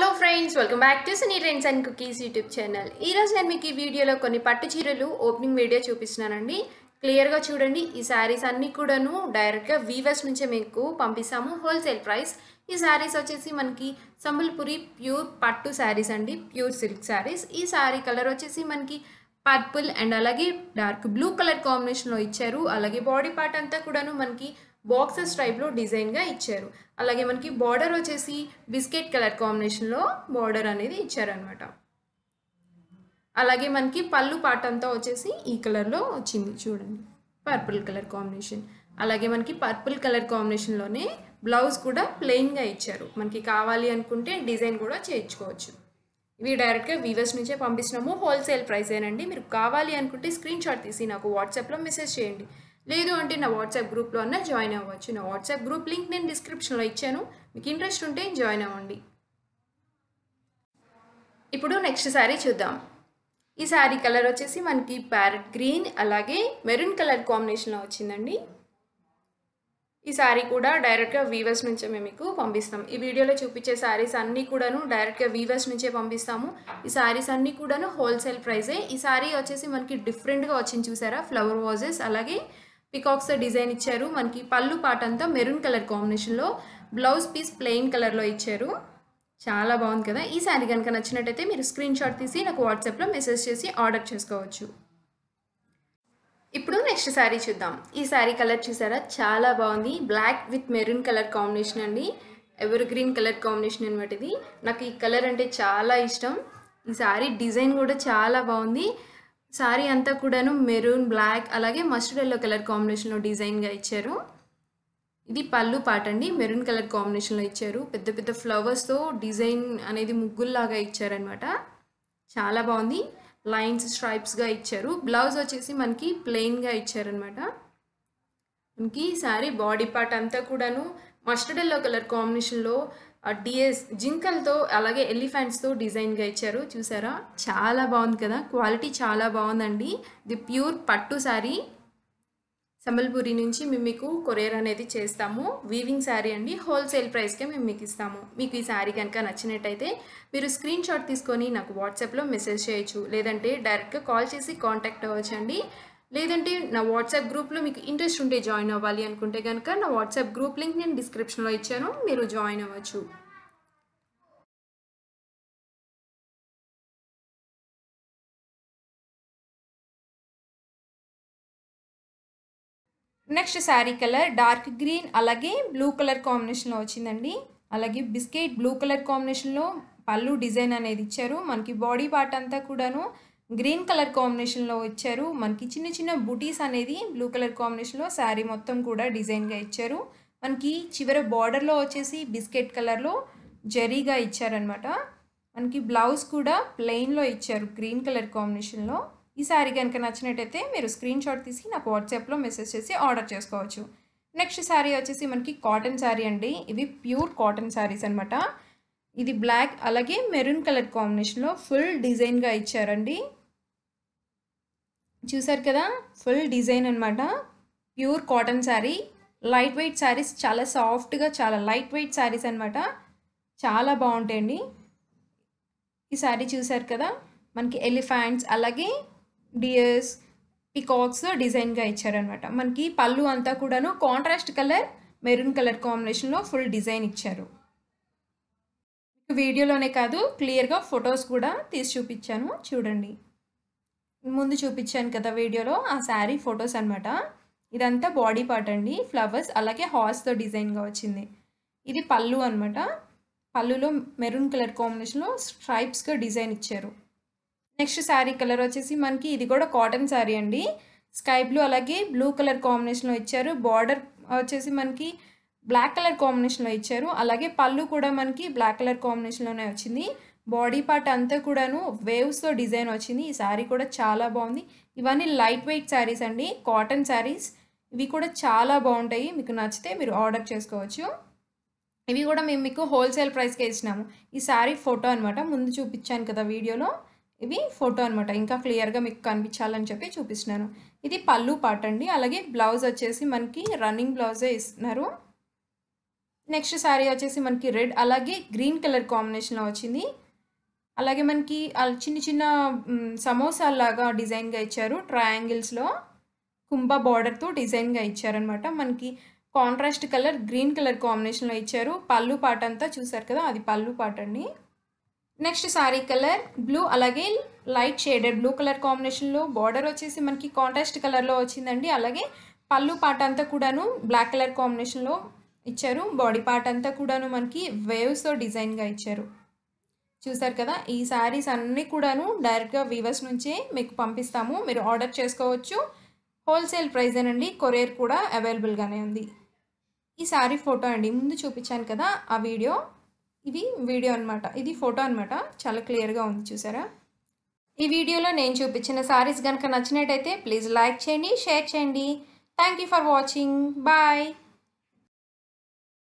hello friends welcome back to cine trends and cookies YouTube channel ఈరోజు నేను మీకు ఈ వీడియోలో కొన్ని పట్టు చీరలు ఓపెనింగ్ వీడియో చూపిస్తున్నానండి క్లియర్గా చూడండి ఈ శారీస్ అన్నీ కూడాను డైరెక్ట్గా వీవర్స్ నుంచే మీకు పంపిస్తాము హోల్సేల్ ప్రైస్ ఈ శారీస్ వచ్చేసి మనకి సంబల్పురి ప్యూర్ పట్టు శారీస్ అండి ప్యూర్ సిల్క్ శారీస్ ఈ శారీ కలర్ వచ్చేసి మనకి పర్పుల్ అండ్ అలాగే డార్క్ బ్లూ కలర్ కాంబినేషన్లో ఇచ్చారు అలాగే బాడీ పార్ట్ అంతా కూడాను మనకి బాక్సెస్ టైప్లో డిజైన్గా ఇచ్చారు అలాగే మనకి బార్డర్ వచ్చేసి బిస్కెట్ కలర్ కాంబినేషన్లో బార్డర్ అనేది ఇచ్చారనమాట అలాగే మనకి పళ్ళు పాట అంతా వచ్చేసి ఈ కలర్లో వచ్చింది చూడండి పర్పుల్ కలర్ కాంబినేషన్ అలాగే మనకి పర్పుల్ కలర్ కాంబినేషన్లోనే బ్లౌజ్ కూడా ప్లెయిన్గా ఇచ్చారు మనకి కావాలి అనుకుంటే డిజైన్ కూడా చేయించుకోవచ్చు ఇవి డైరెక్ట్గా వీవర్స్ నుంచే పంపిస్తున్నాము హోల్సేల్ ఏనండి మీరు కావాలి అనుకుంటే స్క్రీన్ షాట్ తీసి నాకు వాట్సాప్లో మెసేజ్ చేయండి లేదు అంటే నా వాట్సాప్ గ్రూప్లో అన్న జాయిన్ అవ్వచ్చు నా వాట్సాప్ గ్రూప్ లింక్ నేను డిస్క్రిప్షన్లో ఇచ్చాను మీకు ఇంట్రెస్ట్ ఉంటే జాయిన్ అవ్వండి ఇప్పుడు నెక్స్ట్ శారీ చూద్దాం ఈ శారీ కలర్ వచ్చేసి మనకి ప్యారెట్ గ్రీన్ అలాగే మెరూన్ కలర్ కాంబినేషన్లో వచ్చిందండి ఈ శారీ కూడా డైరెక్ట్గా వీవర్స్ నుంచే మేము మీకు పంపిస్తాం ఈ వీడియోలో చూపించే శారీస్ అన్నీ కూడాను డైరెక్ట్గా వీవర్స్ నుంచే పంపిస్తాము ఈ శారీస్ అన్నీ కూడాను హోల్సేల్ ప్రైజే ఈ శారీ వచ్చేసి మనకి డిఫరెంట్గా వచ్చింది చూసారా ఫ్లవర్ వాజెస్ అలాగే పికాక్స్ డిజైన్ ఇచ్చారు మనకి పళ్ళు పాట అంతా మెరూన్ కలర్ కాంబినేషన్లో బ్లౌజ్ పీస్ ప్లెయిన్ కలర్లో ఇచ్చారు చాలా బాగుంది కదా ఈ శారీ కనుక నచ్చినట్టయితే మీరు స్క్రీన్ షాట్ తీసి నాకు వాట్సాప్లో మెసేజ్ చేసి ఆర్డర్ చేసుకోవచ్చు ఇప్పుడు నెక్స్ట్ శారీ చూద్దాం ఈ శారీ కలర్ చూసారా చాలా బాగుంది black with maroon colour combination అండి ఎవర్ గ్రీన్ కలర్ కాంబినేషన్ అనమాట ఇది నాకు ఈ కలర్ అంటే చాలా ఇష్టం ఈ శారీ డిజైన్ కూడా చాలా బాగుంది శారీ అంతా కూడాను మెరూన్ బ్లాక్ అలాగే మస్టర్డ్ ఎల్లో కలర్ కాంబినేషన్లో డిజైన్గా ఇచ్చారు ఇది పళ్ళు పాట అండి మెరూన్ కలర్ కాంబినేషన్లో ఇచ్చారు పెద్ద పెద్ద ఫ్లవర్స్తో డిజైన్ అనేది ముగ్గుల్లాగా ఇచ్చారనమాట చాలా బాగుంది లైన్స్ స్ట్రైప్స్గా ఇచ్చారు బ్లౌజ్ వచ్చేసి మనకి ప్లెయిన్గా ఇచ్చారనమాట మనకి శారీ బాడీ పార్ట్ అంతా కూడాను మస్టర్డ్ ఎల్లో కలర్ కాంబినేషన్లో డిఎస్ జింకలతో అలాగే ఎలిఫెంట్స్తో డిజైన్గా ఇచ్చారు చూసారా చాలా బాగుంది కదా క్వాలిటీ చాలా బాగుందండి ది ప్యూర్ పట్టు శారీ సంబల్పూరి నుంచి మేము మీకు కొరియర్ అనేది చేస్తాము వీవింగ్ శారీ అండి హోల్సేల్ ప్రైస్కే మేము మీకు ఇస్తాము మీకు ఈ శారీ కనుక నచ్చినట్టయితే మీరు స్క్రీన్ షాట్ తీసుకొని నాకు వాట్సాప్లో మెసేజ్ చేయొచ్చు లేదంటే డైరెక్ట్గా కాల్ చేసి కాంటాక్ట్ అవ్వచ్చు అండి లేదంటే నా వాట్సాప్ గ్రూప్లో మీకు ఇంట్రెస్ట్ ఉంటే జాయిన్ అవ్వాలి అనుకుంటే కనుక నా వాట్సాప్ గ్రూప్ లింక్ నేను డిస్క్రిప్షన్లో ఇచ్చాను మీరు జాయిన్ అవ్వచ్చు next sari colour dark green అలాగే బ్లూ కలర్ కాంబినేషన్లో వచ్చిందండి అలాగే బిస్కెట్ బ్లూ కలర్ కాంబినేషన్లో పళ్ళు డిజైన్ అనేది ఇచ్చారు మనకి బాడీ పార్ట్ అంతా కూడాను గ్రీన్ కలర్ కాంబినేషన్లో ఇచ్చారు మనకి చిన్న చిన్న బుటీస్ అనేది బ్లూ కలర్ కాంబినేషన్లో శారీ మొత్తం కూడా డిజైన్గా ఇచ్చారు మనకి చివర బార్డర్లో వచ్చేసి బిస్కెట్ కలర్లో జరీగా ఇచ్చారనమాట మనకి బ్లౌజ్ కూడా ప్లెయిన్లో ఇచ్చారు గ్రీన్ కలర్ కాంబినేషన్లో ఈ శారీ కనుక నచ్చినట్టయితే మీరు స్క్రీన్ షాట్ తీసి నాకు వాట్సాప్లో మెసేజ్ చేసి ఆర్డర్ చేసుకోవచ్చు నెక్స్ట్ శారీ వచ్చేసి మనకి కాటన్ శారీ అండి ఇవి ప్యూర్ కాటన్ శారీస్ అనమాట ఇది బ్లాక్ అలాగే మెరూన్ కలర్ కాంబినేషన్లో ఫుల్ డిజైన్గా ఇచ్చారండి చూసారు కదా ఫుల్ డిజైన్ అనమాట pure cotton sari light weight saris చాలా సాఫ్ట్గా చాలా లైట్ వెయిట్ శారీస్ అనమాట చాలా బాగుంటాయండి ఈ శారీ చూసారు కదా మనకి ఎలిఫెంట్స్ అలాగే డియర్స్ పికాక్స్ డిజైన్గా ఇచ్చారనమాట మనకి పళ్ళు అంతా కూడాను కాంట్రాస్ట్ కలర్ మెరూన్ కలర్ కాంబినేషన్లో ఫుల్ డిజైన్ ఇచ్చారు వీడియోలోనే కాదు క్లియర్గా ఫొటోస్ కూడా తీసి చూపించాను చూడండి ముందు చూపించాను కదా వీడియోలో ఆ శారీ ఫొటోస్ అనమాట ఇదంతా బాడీ పార్ట్ అండి ఫ్లవర్స్ అలాగే హార్స్తో డిజైన్గా వచ్చింది ఇది పళ్ళు అనమాట పళ్ళులో మెరూన్ కలర్ కాంబినేషన్లో స్ట్రైప్స్గా డిజైన్ ఇచ్చారు నెక్స్ట్ శారీ కలర్ వచ్చేసి మనకి ఇది కూడా కాటన్ శారీ అండి స్కై బ్లూ అలాగే బ్లూ కలర్ కాంబినేషన్లో ఇచ్చారు బార్డర్ వచ్చేసి మనకి బ్లాక్ కలర్ కాంబినేషన్లో ఇచ్చారు అలాగే పళ్ళు కూడా మనకి బ్లాక్ కలర్ కాంబినేషన్లోనే వచ్చింది బాడీ పార్ట్ అంతా కూడాను వేవ్స్తో డిజైన్ వచ్చింది ఈ శారీ కూడా చాలా బాగుంది ఇవన్నీ లైట్ వెయిట్ శారీస్ అండి కాటన్ శారీస్ ఇవి కూడా చాలా బాగుంటాయి మీకు నచ్చితే మీరు ఆర్డర్ చేసుకోవచ్చు ఇవి కూడా మేము మీకు హోల్సేల్ ప్రైస్కే ఇచ్చినాము ఈ శారీ ఫోటో అనమాట ముందు చూపించాను కదా వీడియోలో ఇవి ఫోటో అనమాట ఇంకా క్లియర్గా మీకు కనిపించాలని చెప్పి చూపిస్తున్నాను ఇది పళ్ళు పాట అండి అలాగే బ్లౌజ్ వచ్చేసి మనకి రన్నింగ్ బ్లౌజే ఇస్తున్నారు నెక్స్ట్ శారీ వచ్చేసి మనకి రెడ్ అలాగే గ్రీన్ కలర్ కాంబినేషన్లో వచ్చింది అలాగే మనకి చిన్న చిన్న సమోసాలాగా డిజైన్గా ఇచ్చారు ట్రయాంగిల్స్లో కుంభ బార్డర్తో డిజైన్గా ఇచ్చారనమాట మనకి కాంట్రాస్ట్ కలర్ గ్రీన్ కలర్ కాంబినేషన్లో ఇచ్చారు పళ్ళు పాట అంతా చూసారు కదా అది పళ్ళు పాట అండి నెక్స్ట్ శారీ కలర్ బ్లూ అలాగే లైట్ షేడెడ్ బ్లూ కలర్ కాంబినేషన్లో బార్డర్ వచ్చేసి మనకి కాంట్రాస్ట్ కలర్లో వచ్చిందండి అలాగే పళ్ళు పాట అంతా కూడాను బ్లాక్ కలర్ కాంబినేషన్లో ఇచ్చారు బాడీ పార్ట్ అంతా కూడాను మనకి వేవ్స్తో డిజైన్గా ఇచ్చారు చూసారు కదా ఈ శారీస్ అన్నీ కూడాను డైరెక్ట్గా వీవర్స్ నుంచే మీకు పంపిస్తాము మీరు ఆర్డర్ చేసుకోవచ్చు హోల్సేల్ ప్రైజేనండి కొరియర్ కూడా అవైలబుల్గానే ఉంది ఈ శారీ ఫోటో అండి ముందు చూపించాను కదా ఆ వీడియో ఇది వీడియో అనమాట ఇది ఫోటో అనమాట చాలా క్లియర్గా ఉంది చూసారా ఈ వీడియోలో నేను చూపించిన శారీస్ కనుక నచ్చినట్టయితే ప్లీజ్ లైక్ చేయండి షేర్ చేయండి థ్యాంక్ ఫర్ వాచింగ్ బాయ్